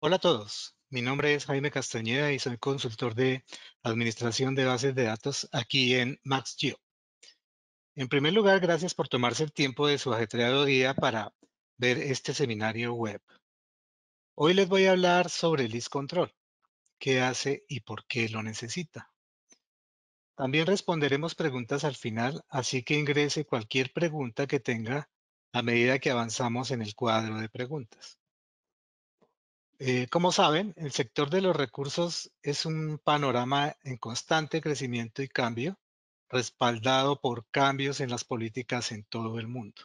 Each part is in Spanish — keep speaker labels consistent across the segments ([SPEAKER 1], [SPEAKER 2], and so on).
[SPEAKER 1] Hola a todos, mi nombre es Jaime Castañeda y soy consultor de Administración de Bases de Datos aquí
[SPEAKER 2] en MaxGeo. En primer lugar, gracias por tomarse el tiempo de su ajetreado día para ver este seminario web. Hoy les voy a hablar sobre List Control, qué hace y por qué lo necesita. También responderemos preguntas al final, así que ingrese cualquier pregunta que tenga a medida que avanzamos en el cuadro de preguntas. Eh, como saben, el sector de los recursos es un panorama en constante crecimiento y cambio, respaldado por cambios en las políticas en todo el mundo.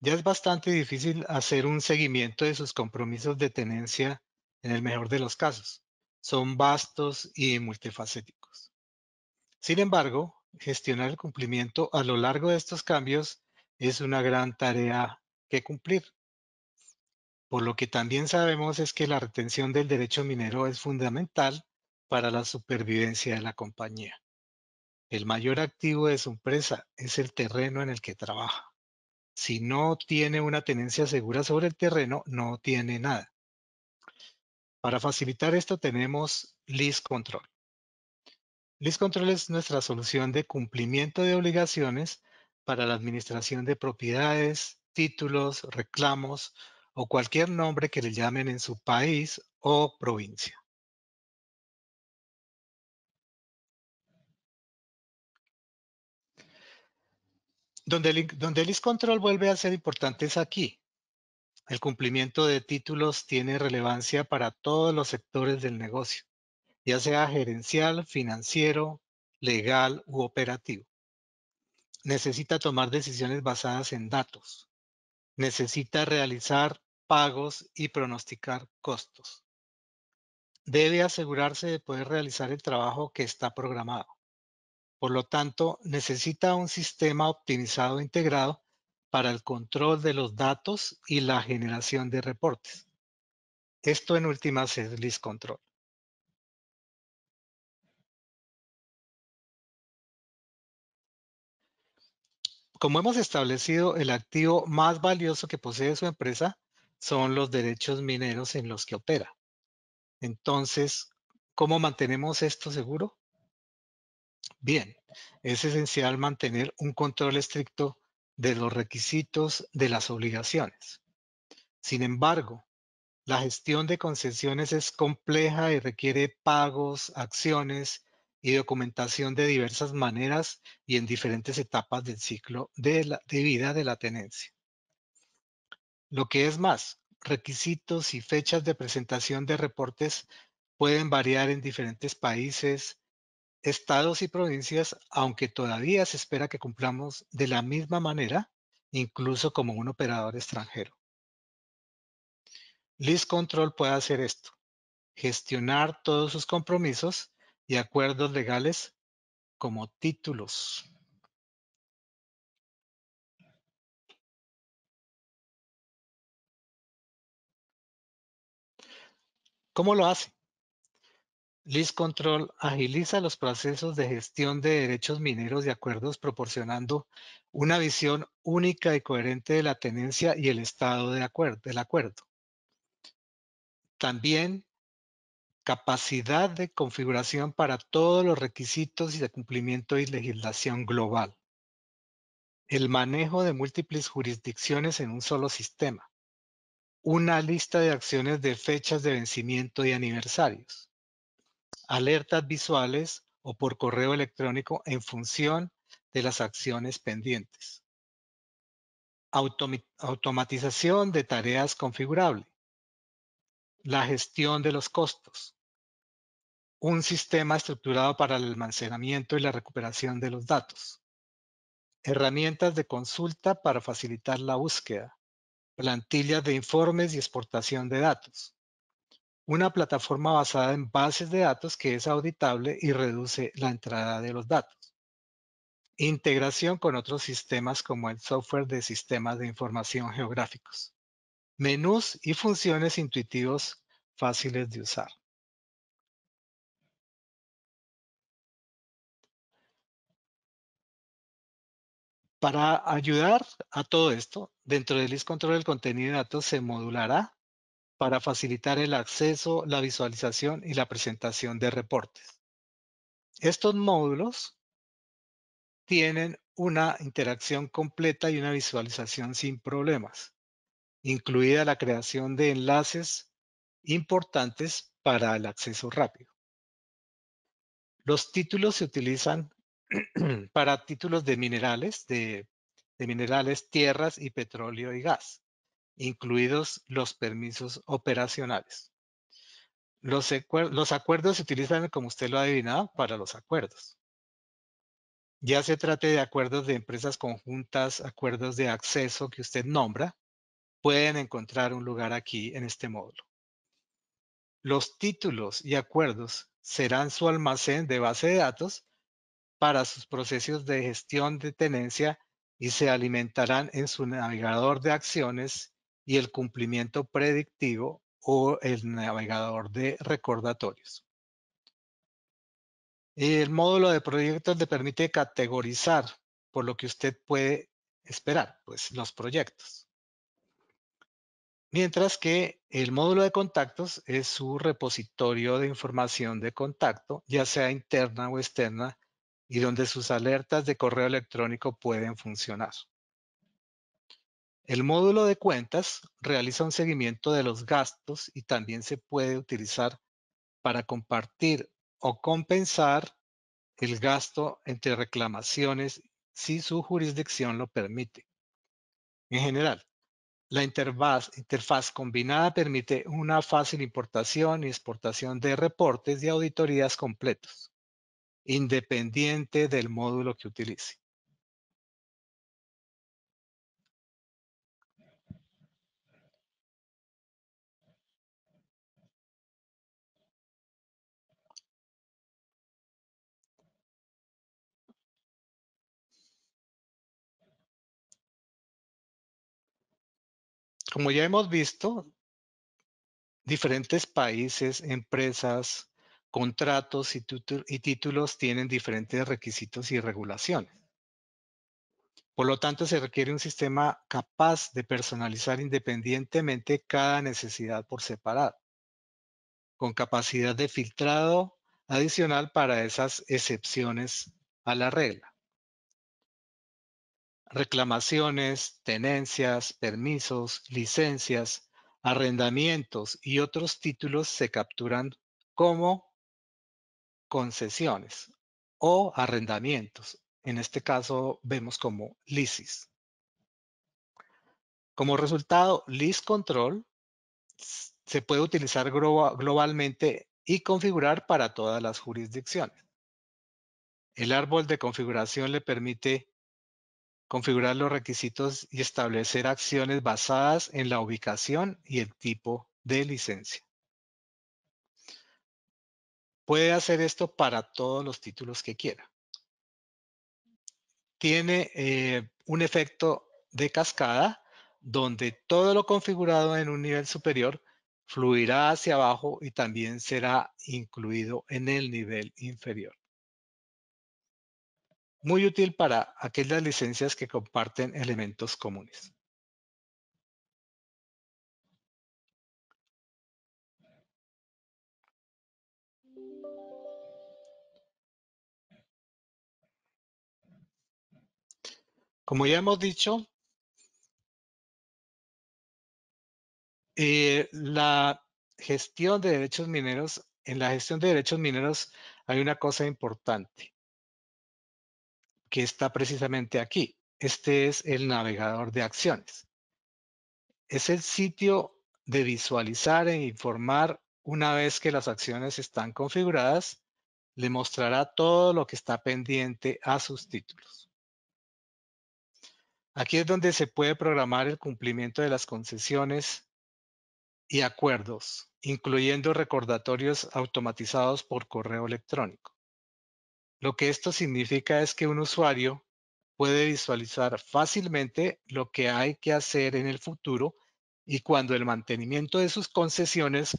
[SPEAKER 2] Ya es bastante difícil hacer un seguimiento de sus compromisos de tenencia en el mejor de los casos. Son vastos y multifacéticos. Sin embargo, gestionar el cumplimiento a lo largo de estos cambios es una gran tarea que cumplir por lo que también sabemos es que la retención del derecho minero es fundamental para la supervivencia de la compañía. El mayor activo de su empresa es el terreno en el que trabaja. Si no tiene una tenencia segura sobre el terreno, no tiene nada. Para facilitar esto tenemos List Control. List Control es nuestra solución de cumplimiento de obligaciones para la administración de propiedades, títulos, reclamos, o cualquier nombre que le llamen en
[SPEAKER 1] su país o provincia. Donde el, donde
[SPEAKER 2] control vuelve a ser importante es aquí. El cumplimiento de títulos tiene relevancia para todos los sectores del negocio, ya sea gerencial, financiero, legal u operativo. Necesita tomar decisiones basadas en datos. Necesita realizar pagos y pronosticar costos. Debe asegurarse de poder realizar el trabajo que está programado. Por lo tanto, necesita un sistema optimizado e integrado para el control de los datos y la generación de reportes.
[SPEAKER 1] Esto en última es List Control. Como hemos establecido,
[SPEAKER 2] el activo más valioso que posee su empresa son los derechos mineros en los que opera. Entonces, ¿cómo mantenemos esto seguro? Bien, es esencial mantener un control estricto de los requisitos de las obligaciones. Sin embargo, la gestión de concesiones es compleja y requiere pagos, acciones y documentación de diversas maneras y en diferentes etapas del ciclo de, de vida de la tenencia. Lo que es más, requisitos y fechas de presentación de reportes pueden variar en diferentes países, estados y provincias, aunque todavía se espera que cumplamos de la misma manera, incluso como un operador extranjero. List Control puede hacer esto, gestionar todos sus compromisos y acuerdos legales
[SPEAKER 1] como títulos. ¿Cómo lo hace? List Control agiliza los
[SPEAKER 2] procesos de gestión de derechos mineros y acuerdos proporcionando una visión única y coherente de la tenencia y el estado de del acuerdo. También capacidad de configuración para todos los requisitos y de cumplimiento y legislación global. El manejo de múltiples jurisdicciones en un solo sistema una lista de acciones de fechas de vencimiento y aniversarios, alertas visuales o por correo electrónico en función de las acciones pendientes, automatización de tareas configurable, la gestión de los costos, un sistema estructurado para el almacenamiento y la recuperación de los datos, herramientas de consulta para facilitar la búsqueda, plantillas de informes y exportación de datos. Una plataforma basada en bases de datos que es auditable y reduce la entrada de los datos. Integración con otros sistemas como el software de sistemas de información geográficos. Menús y funciones intuitivos
[SPEAKER 1] fáciles de usar. Para ayudar
[SPEAKER 2] a todo esto, dentro del list control el contenido de datos se modulará para facilitar el acceso, la visualización y la presentación de reportes. Estos módulos tienen una interacción completa y una visualización sin problemas, incluida la creación de enlaces importantes para el acceso rápido. Los títulos se utilizan para títulos de minerales, de, minerales, tierras y petróleo y gas, incluidos los permisos operacionales. Los, acuerdos se utilizan, como usted lo ha adivinado, para los acuerdos. Ya se trate de acuerdos de empresas conjuntas, acuerdos de acceso que usted nombra, pueden encontrar un lugar aquí en este módulo. Los títulos y acuerdos serán su almacén de base de datos para sus procesos de gestión de tenencia y se alimentarán en su navegador de acciones y el cumplimiento predictivo o el navegador de recordatorios. El módulo de proyectos le permite categorizar por lo que usted puede esperar, pues los proyectos. Mientras que el módulo de contactos es su repositorio de información de contacto, ya sea interna o externa, y donde sus alertas de correo electrónico pueden funcionar. El módulo de cuentas realiza un seguimiento de los gastos y también se puede utilizar para compartir o compensar el gasto entre reclamaciones si su jurisdicción lo permite. En general, la interfaz, interfaz, combinada permite una fácil importación y exportación de reportes y auditorías completos
[SPEAKER 1] independiente del módulo que utilice. Como ya hemos visto,
[SPEAKER 2] diferentes países, empresas, contratos y, títulos tienen diferentes requisitos y regulaciones. Por lo tanto, se requiere un sistema capaz de personalizar independientemente cada necesidad por separado, con capacidad de filtrado adicional para esas excepciones a la regla. Reclamaciones, tenencias, permisos, licencias, arrendamientos y otros títulos se capturan como concesiones o arrendamientos. En este caso vemos como lisis. Como resultado, List control se puede utilizar globalmente y configurar para todas las jurisdicciones. El árbol de configuración le permite configurar los requisitos y establecer acciones basadas en la ubicación y el tipo de licencia. Puede hacer esto para todos los títulos que quiera. Tiene eh, un efecto de cascada donde todo lo configurado en un nivel superior fluirá hacia abajo y también será incluido en el nivel inferior.
[SPEAKER 1] Muy útil para aquellas licencias que comparten elementos comunes. Como ya hemos dicho, eh, la
[SPEAKER 2] gestión de derechos mineros, en la gestión de derechos mineros hay una cosa importante que está precisamente aquí. Este es el navegador de acciones. Es el sitio de visualizar e informar una vez que las acciones están configuradas, le mostrará todo lo que está pendiente a sus títulos. Aquí es donde se puede programar el cumplimiento de las concesiones y acuerdos, incluyendo recordatorios automatizados por correo electrónico. Lo que esto significa es que un usuario puede visualizar fácilmente lo que hay que hacer en el futuro y cuando el mantenimiento de sus concesiones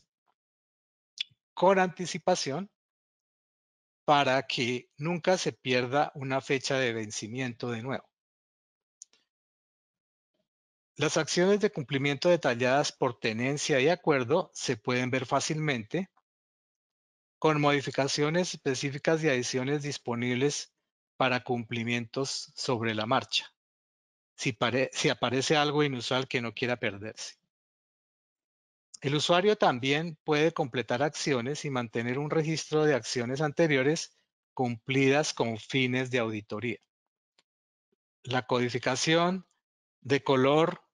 [SPEAKER 2] con anticipación para que nunca se pierda una fecha de vencimiento de nuevo. Las acciones de cumplimiento detalladas por tenencia y acuerdo se pueden ver fácilmente con modificaciones específicas y adiciones disponibles para cumplimientos sobre la marcha, si, aparece algo inusual que no quiera perderse. El usuario también puede completar acciones y mantener un registro de acciones anteriores cumplidas con fines de auditoría. La codificación de color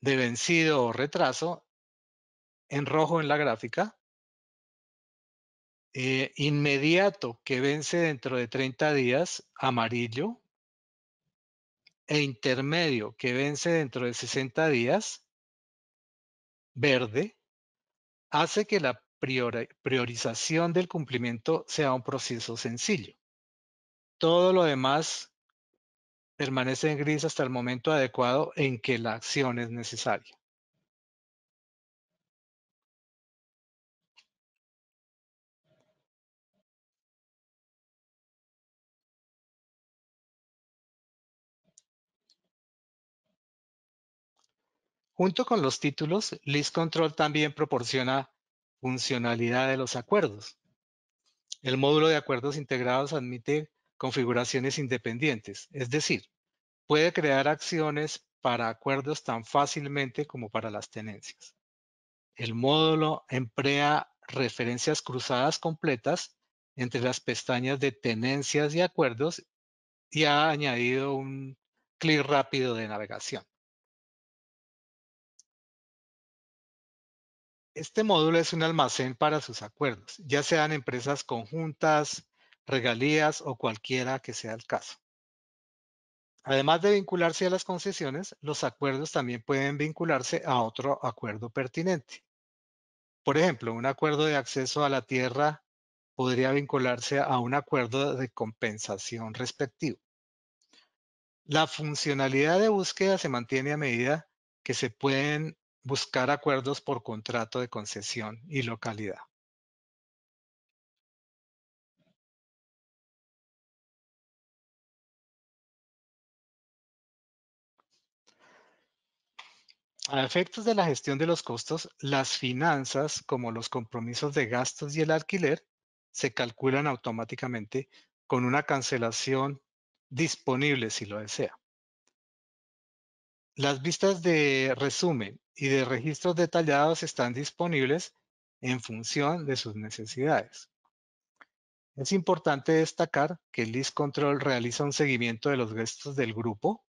[SPEAKER 2] de vencido o retraso en rojo en la gráfica, eh, inmediato que vence dentro de 30 días, amarillo, e intermedio que vence dentro de 60 días, verde, hace que la priorización del cumplimiento sea un proceso sencillo. Todo lo demás permanece en gris hasta el momento
[SPEAKER 1] adecuado en que la acción es necesaria. Junto con los títulos, List Control también proporciona
[SPEAKER 2] funcionalidad de los acuerdos. El módulo de acuerdos integrados admite configuraciones independientes, es decir, puede crear acciones para acuerdos tan fácilmente como para las tenencias. El módulo emplea referencias cruzadas completas entre las pestañas de
[SPEAKER 1] tenencias y acuerdos y ha añadido un clic rápido de navegación. Este módulo es un almacén para sus acuerdos, ya sean empresas conjuntas, regalías
[SPEAKER 2] o cualquiera que sea el caso. Además de vincularse a las concesiones, los acuerdos también pueden vincularse a otro acuerdo pertinente. Por ejemplo, un acuerdo de acceso a la tierra podría vincularse a un acuerdo de compensación respectivo. La funcionalidad de búsqueda se mantiene a medida que se pueden buscar acuerdos por contrato de concesión
[SPEAKER 1] y localidad. A efectos de la gestión de los costos, las finanzas,
[SPEAKER 2] como los compromisos de gastos y el alquiler, se calculan automáticamente con una cancelación disponible si lo desea. Las vistas de resumen y de registros detallados están disponibles en función de sus necesidades. Es importante destacar que el List Control realiza un seguimiento de los gastos del grupo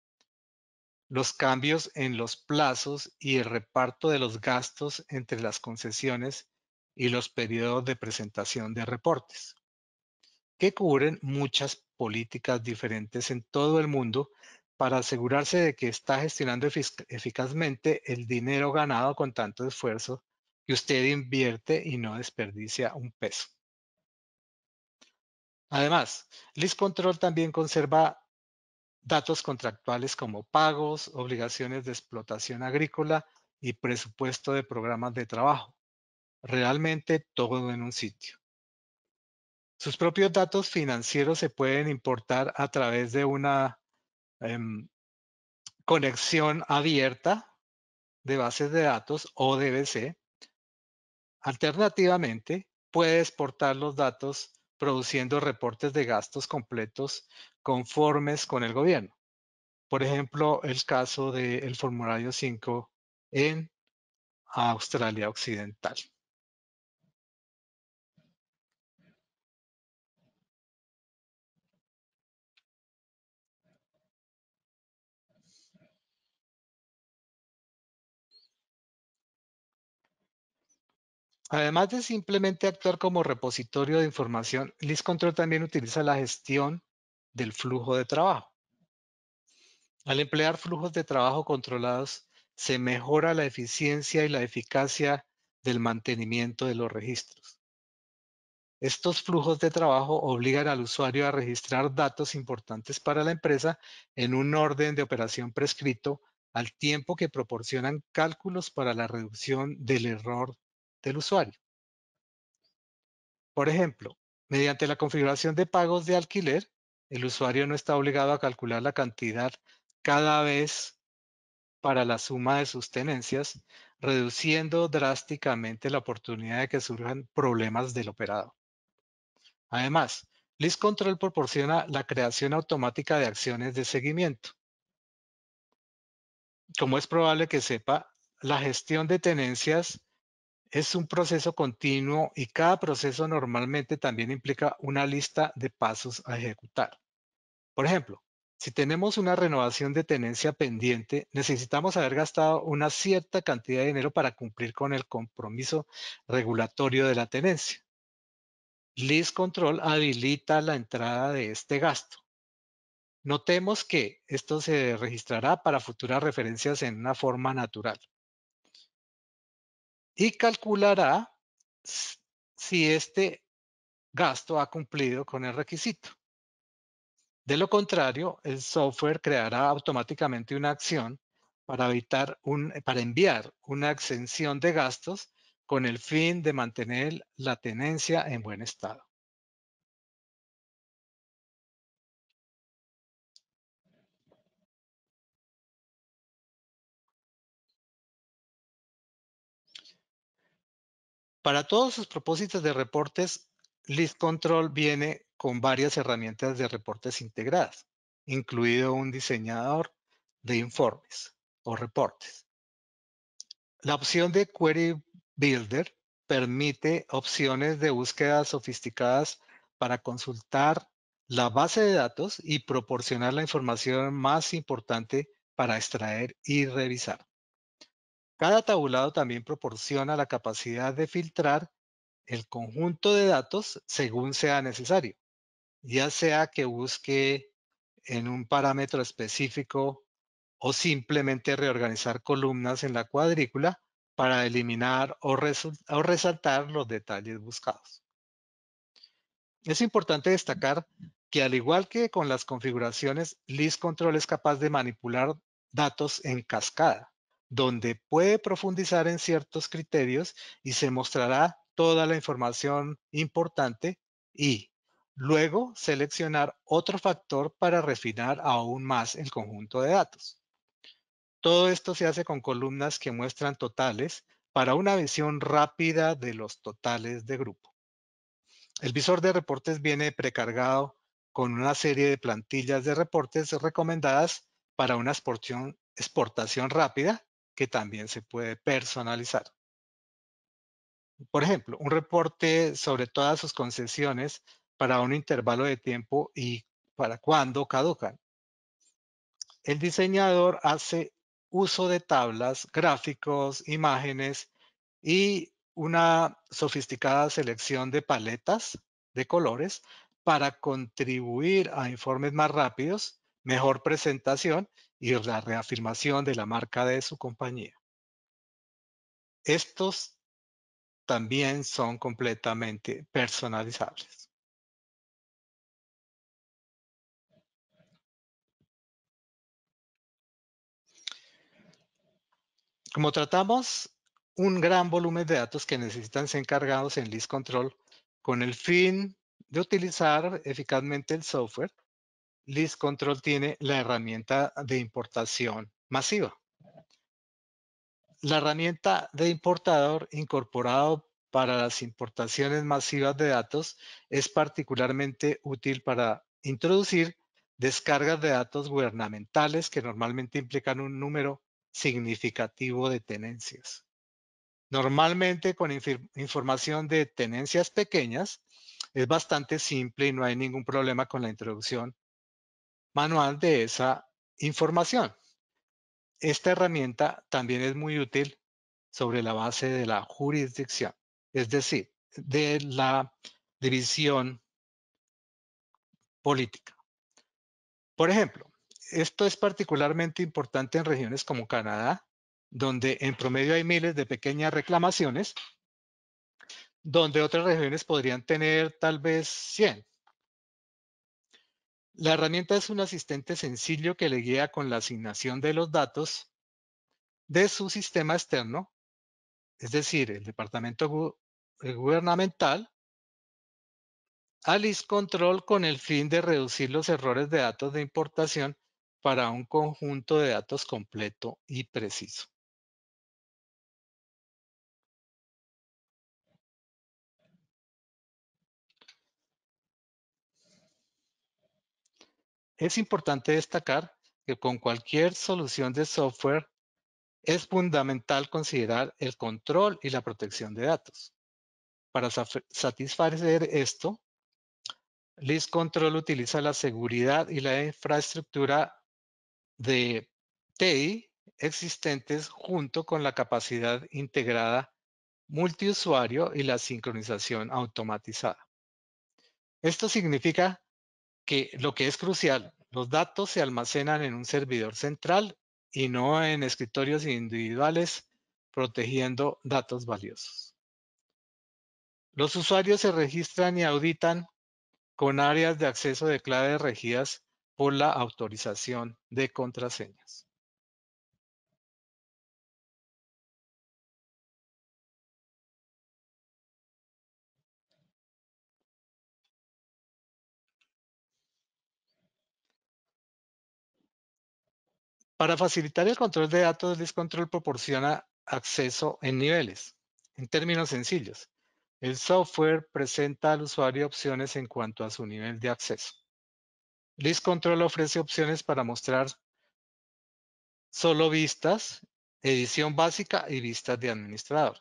[SPEAKER 2] los cambios en los plazos y el reparto de los gastos entre las concesiones y los periodos de presentación de reportes, que cubren muchas políticas diferentes en todo el mundo para asegurarse de que está gestionando eficazmente el dinero ganado con tanto esfuerzo que usted invierte y no desperdicia un peso. Además, List Control también conserva datos contractuales como pagos, obligaciones de explotación agrícola y presupuesto de programas de trabajo. Realmente todo en un sitio. Sus propios datos financieros se pueden importar a través de una em, conexión abierta de bases de datos o DBC. Alternativamente, puede exportar los datos produciendo reportes de gastos completos conformes con el gobierno. Por ejemplo, el caso
[SPEAKER 1] del formulario 5 en Australia Occidental. Además de simplemente actuar como repositorio de información,
[SPEAKER 2] List Control también utiliza la gestión del flujo de trabajo. Al emplear flujos de trabajo controlados, se mejora la eficiencia y la eficacia del mantenimiento de los registros. Estos flujos de trabajo obligan al usuario a registrar datos importantes para la empresa en un orden de operación prescrito al tiempo que proporcionan cálculos para la reducción del error del usuario. Por ejemplo, mediante la configuración de pagos de alquiler, el usuario no está obligado a calcular la cantidad cada vez para la suma de sus tenencias, reduciendo drásticamente la oportunidad de que surjan problemas del operado. Además, List Control proporciona la creación automática de acciones de seguimiento. Como es probable que sepa, la gestión de tenencias es un proceso continuo y cada proceso normalmente también implica una lista de pasos a ejecutar. Por ejemplo, si tenemos una renovación de tenencia pendiente, necesitamos haber gastado una cierta cantidad de dinero para cumplir con el compromiso regulatorio de la tenencia. List Control habilita la entrada de este gasto. Notemos que esto se registrará para futuras referencias en una forma natural y calculará si este gasto ha cumplido con el requisito. De lo contrario, el software creará automáticamente una acción para, evitar un, para enviar una exención de gastos con el fin
[SPEAKER 1] de mantener la tenencia en buen estado. Para todos sus propósitos de reportes, List Control viene con varias
[SPEAKER 2] herramientas de reportes integradas, incluido un diseñador de informes o reportes. La opción de Query Builder permite opciones de búsqueda sofisticadas para consultar la base de datos y proporcionar la información más importante para extraer y revisar. Cada tabulado también proporciona la capacidad de filtrar el conjunto de datos según sea necesario, ya sea que busque en un parámetro específico o simplemente reorganizar columnas en la cuadrícula para eliminar o, resaltar los detalles buscados. Es importante destacar que al igual que con las configuraciones, List Control es capaz de manipular datos en cascada, donde puede profundizar en ciertos criterios y se mostrará toda la información importante y luego seleccionar otro factor para refinar aún más el conjunto de datos. Todo esto se hace con columnas que muestran totales para una visión rápida de los totales de grupo. El visor de reportes viene precargado con una serie de plantillas de reportes recomendadas para una exportación rápida que también se puede personalizar. Por ejemplo, un reporte sobre todas sus concesiones para un intervalo de tiempo y para cuándo caducan. El diseñador hace uso de tablas, gráficos, imágenes y una sofisticada selección de paletas de colores para contribuir a informes más rápidos, mejor presentación y la reafirmación de la marca de su compañía. Estos
[SPEAKER 1] también son completamente personalizables. Como tratamos un gran volumen de datos que necesitan
[SPEAKER 2] ser encargados en List Control con el fin de utilizar eficazmente el software, List Control tiene la herramienta de importación masiva. La herramienta de importador incorporado para las importaciones masivas de datos es particularmente útil para introducir descargas de datos gubernamentales que normalmente implican un número significativo de tenencias. Normalmente con información de tenencias pequeñas es bastante simple y no hay ningún problema con la introducción manual de esa información. Esta herramienta también es muy útil sobre la base de la jurisdicción, es decir, de la división política. Por ejemplo, esto es particularmente importante en regiones como Canadá, donde en promedio hay miles de pequeñas reclamaciones, donde otras regiones podrían tener tal vez 100. La herramienta es un asistente sencillo que le guía con la asignación de los datos de su sistema externo, es decir, el departamento eh, gubernamental, al IS-Control con el fin de
[SPEAKER 1] reducir los errores de datos de importación para un conjunto de datos completo y preciso.
[SPEAKER 2] Es importante destacar que con cualquier solución de software es fundamental considerar el control y la protección de datos. Para satisfacer esto, List Control utiliza la seguridad y la infraestructura de TI existentes junto con la capacidad integrada multiusuario y la sincronización automatizada. Esto significa que lo que es crucial, los datos se almacenan en un servidor central y no en escritorios individuales protegiendo datos valiosos. Los usuarios se registran y auditan con áreas de acceso de
[SPEAKER 1] claves regidas por la autorización de contraseñas. Para facilitar el control
[SPEAKER 2] de datos, control proporciona acceso en niveles. En términos sencillos, el software presenta al usuario opciones en cuanto a su nivel de acceso. control ofrece opciones para mostrar solo vistas, edición básica y vistas de administrador.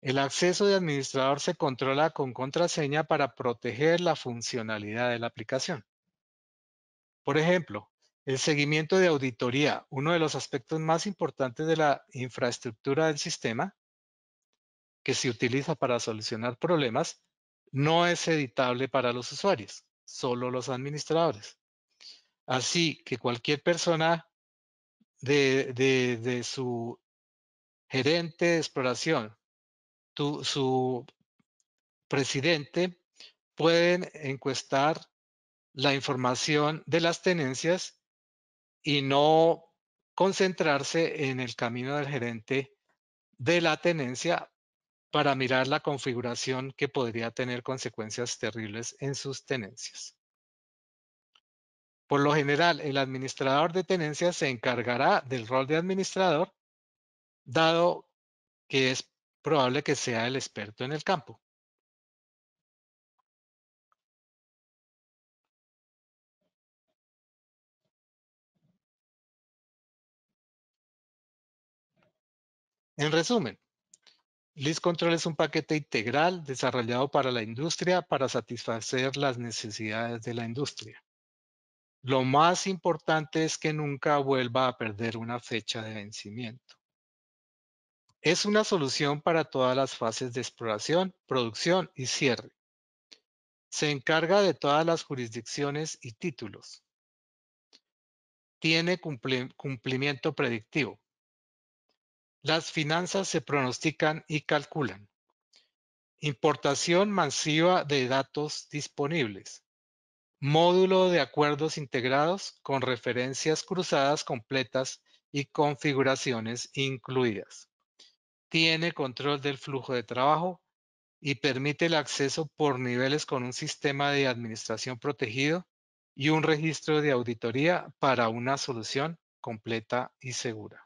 [SPEAKER 2] El acceso de administrador se controla con contraseña para proteger la funcionalidad de la aplicación. Por ejemplo, el seguimiento de auditoría, uno de los aspectos más importantes de la infraestructura del sistema que se utiliza para solucionar problemas, no es editable para los usuarios, solo los administradores. Así que cualquier persona de, su gerente de exploración, su presidente, pueden encuestar la información de las tenencias y no concentrarse en el camino del gerente de la tenencia para mirar la configuración que podría tener consecuencias terribles en sus tenencias. Por lo general, el administrador de tenencia se encargará del rol
[SPEAKER 1] de administrador, dado que es probable que sea el experto en el campo. En resumen, List Control es un
[SPEAKER 2] paquete integral desarrollado para la industria para satisfacer las necesidades de la industria. Lo más importante es que nunca vuelva a perder una fecha de vencimiento. Es una solución para todas las fases de exploración, producción y cierre. Se encarga de todas las jurisdicciones y títulos. Tiene cumplimiento predictivo. Las finanzas se pronostican y calculan. Importación masiva de datos disponibles. Módulo de acuerdos integrados con referencias cruzadas completas y configuraciones incluidas. Tiene control del flujo de trabajo y permite el acceso por niveles con un sistema de administración protegido
[SPEAKER 1] y un registro de auditoría para una solución completa y segura.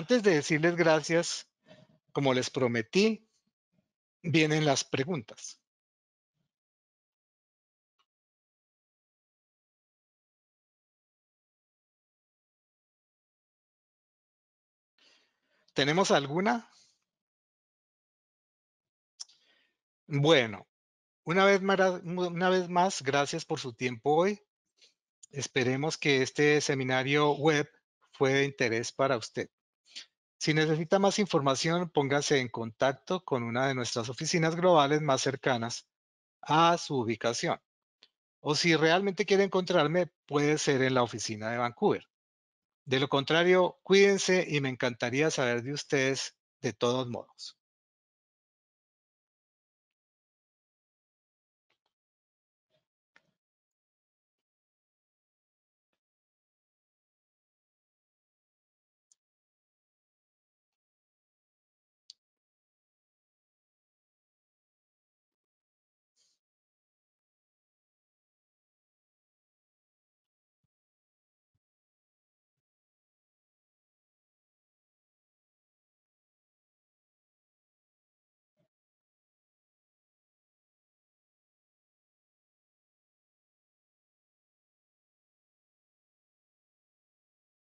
[SPEAKER 1] Antes de decirles gracias, como les prometí, vienen las preguntas. ¿Tenemos alguna?
[SPEAKER 2] Bueno, una vez, más, gracias por su tiempo hoy. Esperemos que este seminario web fue de interés para usted. Si necesita más información, póngase en contacto con una de nuestras oficinas globales más cercanas a su ubicación. O si realmente quiere encontrarme, puede ser en la oficina de Vancouver. De lo contrario, cuídense y me encantaría
[SPEAKER 1] saber de ustedes de todos modos.